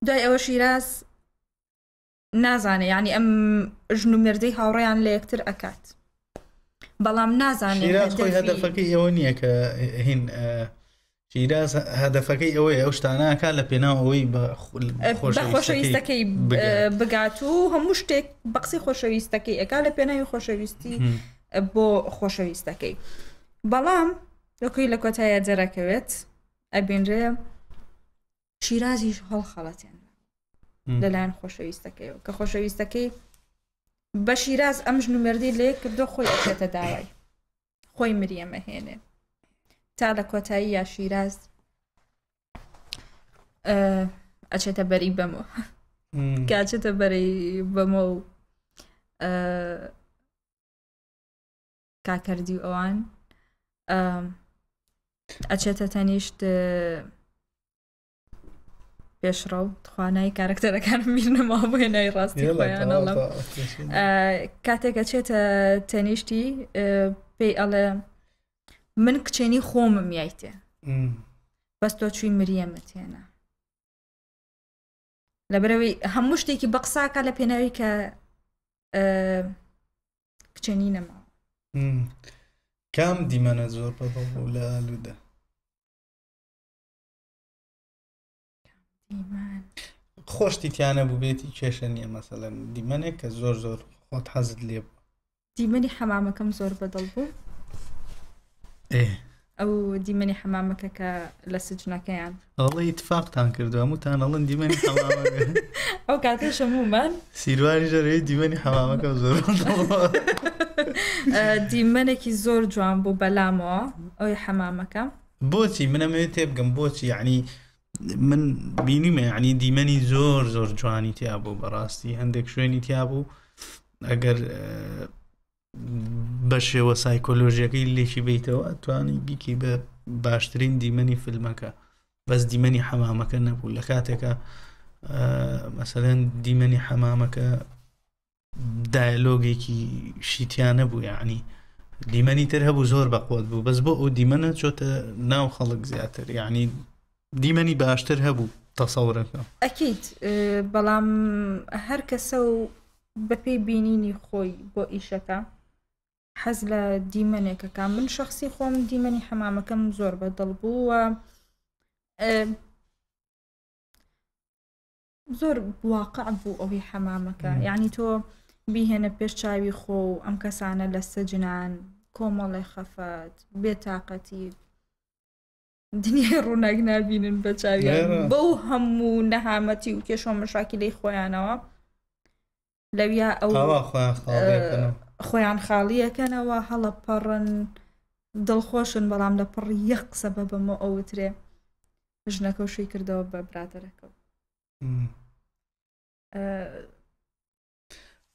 دوای ئەوە شیراز نازانێ ینی ئەم ژن و مردەی هاوڕێیان لە یەکتر ئەکات بەڵام نازانێت هەدەفەکەی ئەوە نییە کە هین شیراز هەدەفەکەی ئەوەی ئەو شتانەکە لە پێناەوەی خۆشەویستەکەی بگات و هەموو شتێک بەقسی خۆشەویستەکەی ئەگا لە پێناوی خۆشەویستی بۆ خۆشەویستەکەی بەڵام لەکوی لە کۆتایە جەرەکەوێت ئەبینرێ شیرازیش هەڵ خەڵەتێن لەلایەن خۆشەویستەکەی کە خۆشەویستەکەی بە شیراز ئەم ژنومەردی لێ کردو خۆی بکێتە داوای خۆی مریەمە هێنێ تا لە کۆتایی یا شیراز ئەچێتە بەری بەمە کاچێتە بەری بەمە و کاکردی ئەوان ئەچێتە تەنیشت پێشڕە و توانای کارکتەرەکان میرنەما بێنای ڕاستی بەیانڵم کاتێکە چێتە تەنیشتی پێی ئەڵێ من کچێنی خۆمم یایتێ بەس تۆ چوی مریەمە تێنە لەبەرەوەی هەموو شتێکی بە قساکە لە پێناوی کە کچێنی نەما کام دیمەنە زۆر بەڵ لە لوودە خۆشتی تیانە بوو بێتی کێشە نییە مەسەلەن دیمەنێک کە زۆر زۆر خۆت حەزت لێ بوو دیمەنی حەمامەکەم زۆر بەدڵ بوو ئەو دیمەنی حەمامەکە کە لە سجنەکەیان ئەڵی اتفاقتان کردو هەمووتان ئەڵن دیمەنی ئەو کاتە شەمومان سیروانی ژەرەوەی دیمەنی حەمامەکە زۆر دیمەنێکی زۆر جوان بوو بەلامەوە ئەوی حەمامەکە بۆچی منەمەوێت تێبگەم بۆچی یعنی من بینیمە عنی دیمەنی زۆر زۆر جوانی تیا بوو بەڕاستی هەندێک شوێنی تیا بوو ئەگەر بە شێوە سایکۆلۆژیەکەی لێکی بیتەوە توانی بیکی بە باشترین دیمەنی فیلمەکە بەس دیمەنی حەمامەکە نەبوو لە کاتێکە مەسەەن دیمەنی حەمامەکە دایلۆگێکی شیتیانە بوو یعنی دیمەنی تر هەبوو زۆر بەقوت بوو بەس بۆ ئەو دیمەنە چۆتە ناو خەڵک زیاتر یعنی دیمەنی باشتر هەبوو تەسەورەکە ئەکییت بەڵام هەر کەسە و بەپی بینینی خۆی بۆ ئیشەکە حەز لە دیمەنێکەکە من شخصی خۆم دیمەنی حەمامەکەم زۆر بەدڵ بووە زۆر واقع بوو ئەوی حەمامەکە یعنی تۆ بیهێنە پێش چاوی خۆ و ئەم کەسانە لە سەجنان کۆمەڵی خەفەت بێتاقەتی دنیای ڕووناک نبینن بە چاویان بەو هەموو نەهامەتی و کێشۆ مشاکی لی خۆیانەوە لەویا ئەو خۆیان خاڵیەکەنەوە هەڵە پەڕن دڵخۆشن بەڵام لە پڕ یەک قسە بە بەمە ئەوترێ ژنەکە و شوی کردەوە بە براتەرەکە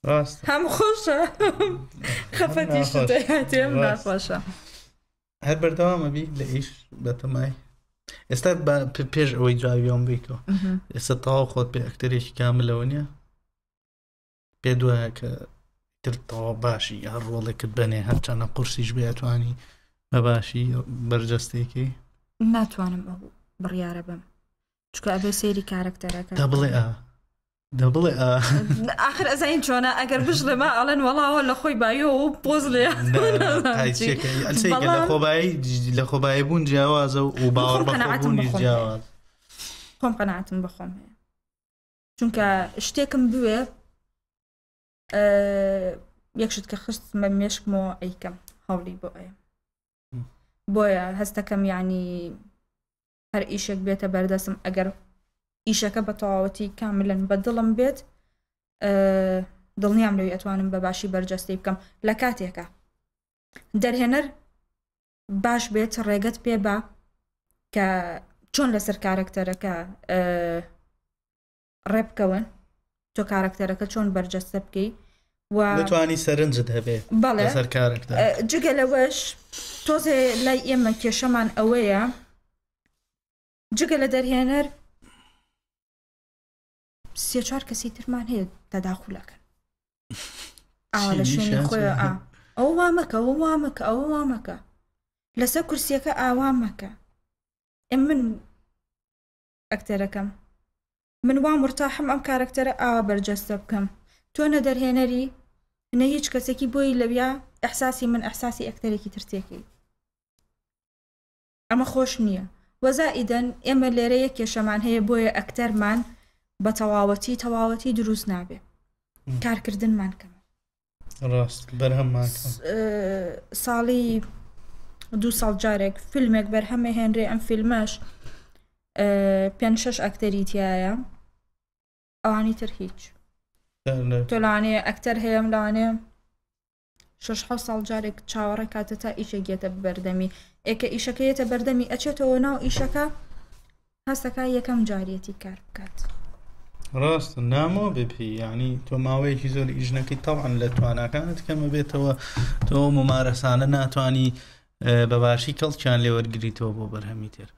ڕاست هەم خۆشە خەفەتیشتێ ناخۆشە. هەر بەردەوامە بی لە ئیش بەتەمای ئێستا پێش ئەوەی جاویان بیتەوە ئێستا تاوا خۆت پێ ئەکتەرێکی کاملەوە نیە پێ دوایە کە ترتەوە باشی یا ڕۆڵێکت بنێ هەرچەنە قورسیش بێتوانی بە باشی بەرجەستێکی ناتوانم بڕیاە بم چکە ئەبێ سێری کارکتەرەکە تا بڵێ ئا دەبڵێ آخر ئەزین چۆنە ئەگەر بش لەمە ئەڵەن وەڵاوە لە خۆی بایەوە و پۆز لێ خۆبایی لە خۆبایی بوون جیاوازە و باوەڕ بەنی جیاواز خۆم قەنەعتم بخۆم هەیە چونکە شتێکم بوێ یەکشت کە خستمە مێشکمەوە ئەیکەم هەوڵی بۆ ئەیە بۆیە هەستەکەم یعنی هەر ئیشێک بێتە بەردەسم ئەگەر ئیشەکە بە تەواوەتی کاملن بە دڵم بێت دڵنیام لەوی ئەتوانم بە باشی بەرجەستی بکەم لە کاتێکە دەرهێنەر باش بێت ڕێگەت پێ بە کە چۆن لەسەر کارکتەرەکە ڕێبکەون تۆ کارکتەرەکە چۆن بەرجەستە بکەیت توانی سەرنجت هەبێت بەڵێ جگە لەوەش تۆزێ لای ئێمە کێشەمان ئەوەیە جگە لە دەرهێنەر سێ چوار کەسی ترمان هەیە تەداخولەکەن ئاوا لە شوێنی خۆی ئەو وامەکە ئەو وامەکە ئەو وامەکە لەسەر کورسیەکە ئاوامەکە ئم من ئەکتەرەکەم من وام مرتاحم ئەم کارکتەرە ئاوا بەرجەستە بکەم تۆ نە دەرهێنەری نە هیچ کەسێکی بۆی لەویا ئەحساسی من ئەحساسی ئەکتەرێکی ترتێکی ئەمە خۆش نییە وەزائیدەن ئێمە لێرەیە کێشەمان هەیە بۆیە ئەکتەرمان بە تەواوەتی تەواوەتی دروست نابێ کارکردنمان کەم ڕاست بەرهەم ساڵی دوو ساڵ جارێک فیلمێک بەرهەمە هێنرێ ئەم فیلمەش پێ شش ئەکتەری تایە ئەوانی تر هیچ تۆلانێ ئەکتەر هەیە لانێ شش ساڵ جارێک چاوەڕە کاتە تا ئیشێکگێتە بەردەمی ئێکە ئیشەکەیەتە بەردەمی ئەچێتەوە ناو ئیشەکە هەستەکە یەکەم جارەتی کار بکات. ڕاست نامۆ بپی ینی تۆ ماوەیەکی زۆر ئیژنەکەی تەوان لە توانەکانت کەمە بێتەوە تۆ ممارەسانە ناتانی بەباشی کەڵچیان لێوەرگریتەوە بۆ بەرهەمی تر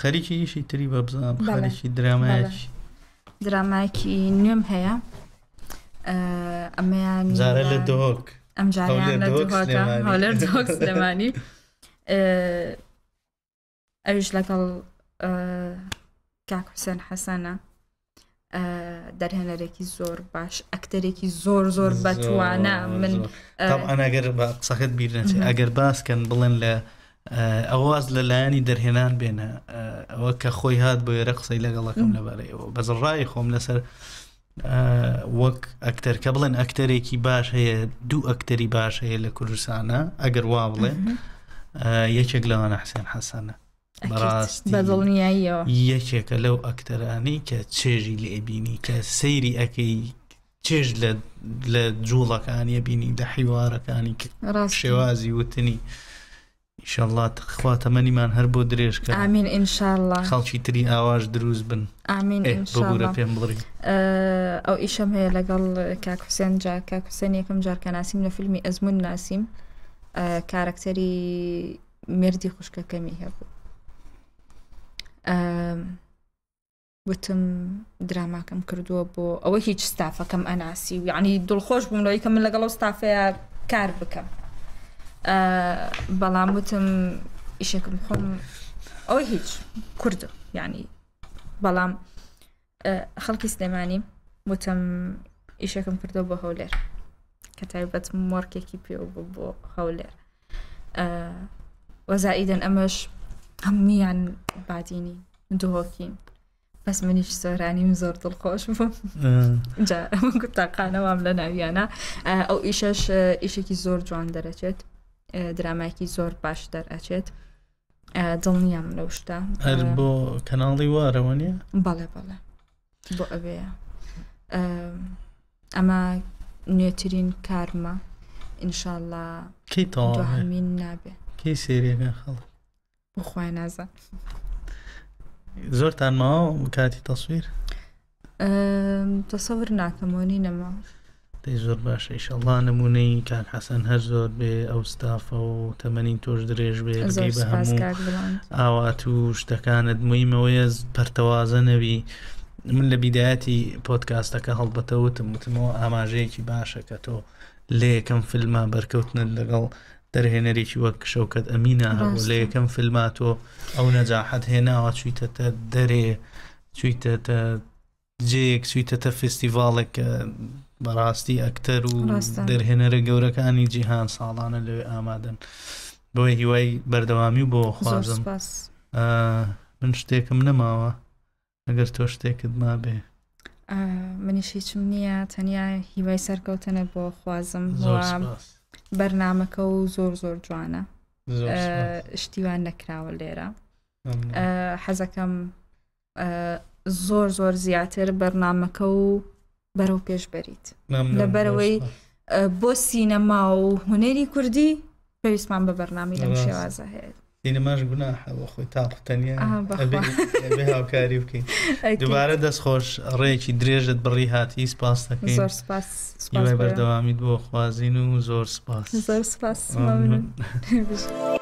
خەریکی ئیشی تری بە بزانم خەریکی درامایکی درامایکی نوێم هەیە ئەمەیان زارە لە دۆک ئەم جارلەر دۆک لەمانی ئەوش لەگەڵ کاک حوسێن حەسەنە دەرهێنەرێکی زۆر باش ئەکتەرێکی زۆر زۆر بەتوانە من ئەگەر بە قسەکەت بیر نەچێت ئەگەر باسکەن بڵێن لە ئەواز لە لایەنی دەرهێنان بێنە ئەوە کە خۆی هات بۆ ێرە قسەی لەگەڵەکەم لەبارەیەوە بەزڕای خۆم لەسەر وەک ئەکتەر کە بڵێن ئەکتەرێکی باش هەیە دوو ئەکتەری باش هەیە لە کوردستانە ئەگەر وا بڵێن یەکێک لەوانە حسێن حەسەنە بەڕاستیەوە یەکێکە لەو ئەکتەرانی کە چێژی لێبینی کە سەیری ئەەکەی چێژ لە جوڵەکانیە بینی لە حیوارەکانی شێوازی وتنی. ئینشاءله خوا تەمەنیمان هەر بۆ درێژکە ئامین ئینشاءله خەڵکی تری ئاواش دروست بن ئامین بگورە پێم بڵی ئەو ئیشەم هەیە لەگەڵ کاکوسێن جا کاکوسێن یەکەم جارکە ناسیم لە فیلمی ئەزمون ناسیم کارکتەری مردی خوشکەکەمی هەبوو وتم دراماکەم کردووە بۆ ئەوە هیچ ستافەکەم ئەناسی و یعنی دڵخۆش بووم لەوەیکە من لەگەڵ ستافەیە کار بکەم بەڵام وتم ئیشێکم خۆم ئەوە هیچ کوردم یعنی بەڵام خەڵکی سلێمانی وتم ئیشەکەم کردو بە هەولێر کە تایبەت موركي كيبيو بو هەولێر وزائدا امش هەمویان بادینی دوهۆکین بەس منیش سۆرانیم زۆر دڵخۆش گوت تاقانەوام لە ناویانە ئەو ئیشەش ئیشێکی زۆر جوان دەرەچێت درامایکی زۆر باش دەرەچێت دڵ نیام لەو شتا هەر بۆ کەناڵی وارەوە نیە بەڵێ بەڵێ بۆ ئەوەیە ئەمە نوێترین کارمە ئینشاءله کەی تاوامین نابێ کەی سێریەکە خەڵک بخوای نازە زۆرتان ماوە کاتی تەسویر تەسەور ناکەمۆنی نەما دەی زۆر باشە ئیشەڵڵا نمونەی کاک حەسەن هەر زۆر بێ ئەو ستافە و تەمەنین تۆش درێژ بێ بە هەموو ئاوات و شتەکانت مویمەوەیە پەرتەوازە نەوی. من لە بیداەتی پۆتکاستەکە هەڵبەتەوتم وتمەوە ئاماژەیەکی باشە کە تۆ لێ یەکەم فلمە بەرکەوتنت لەگەڵ دەرهێنەرێکی وەک شەکەت ئەمینە هەبوو لە یەکەم فلماتۆ ئەو نەجاحەت هێناوە چویتەتە دەرێ چویتەتە جەیەک چویتەتە فستیڤالێک بەڕاستی ئەکتەر و دەرهێنەرە گەورەکانی جیهان ساڵانە لەوێ ئامادەن بۆی هیوای بەردەوامی بۆ خوازم من شتێکم نەماوە ئەگەر تۆ شتێکت ما بێ منیش هیچم نییە تەنیا هیوای سەرکەوتنە بۆ خوازم بەرنمەکە و زۆر زۆر جوانە شتیوان نەکراوە لێرە حەزەکەم زۆر زۆر زیاتر بەرنمەکە و بەرەو پێش بەریت لە بەرەوەی بۆ سینەما و هوەری کوردی پێویستمان بە بەرنامی لەم شێوازە هەیە سینەماش گوناحەوە خۆی تاقتەنیا هاوکاری بکەین دوبارە دەستخۆش ڕێکی درێژت بڕی هاتی سپاس دەکەین بەردەوامی بۆ خوازین و زۆر سپاس زۆر سپاس.